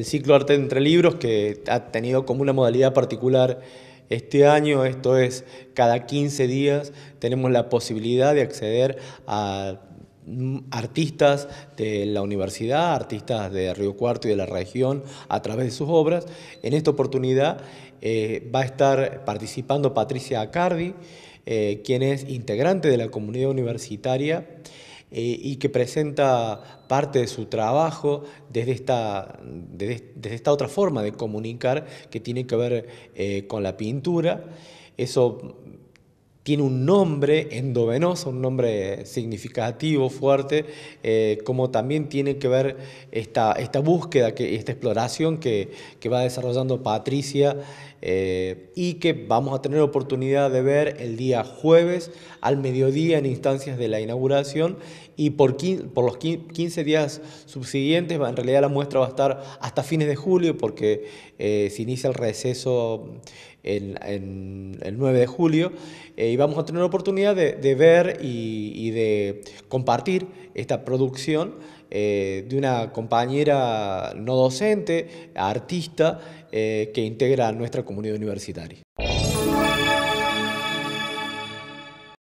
El ciclo Arte entre Libros, que ha tenido como una modalidad particular este año, esto es, cada 15 días tenemos la posibilidad de acceder a mm, artistas de la universidad, artistas de Río Cuarto y de la región a través de sus obras. En esta oportunidad eh, va a estar participando Patricia Acardi, eh, quien es integrante de la comunidad universitaria eh, y que presenta parte de su trabajo desde esta, esta otra forma de comunicar que tiene que ver eh, con la pintura. Eso tiene un nombre endovenoso, un nombre significativo, fuerte, eh, como también tiene que ver esta, búsqueda, que, esta exploración que, va desarrollando Patricia eh, y que vamos a tener oportunidad de ver el día jueves al mediodía en instancias de la inauguración y por, los 15 días subsiguientes, en realidad la muestra va a estar hasta fines de julio porque eh, se inicia el receso el 9 de julio y vamos a tener la oportunidad de, ver y, de compartir esta producción eh, de una compañera no docente, artista, eh, que integra nuestra comunidad universitaria.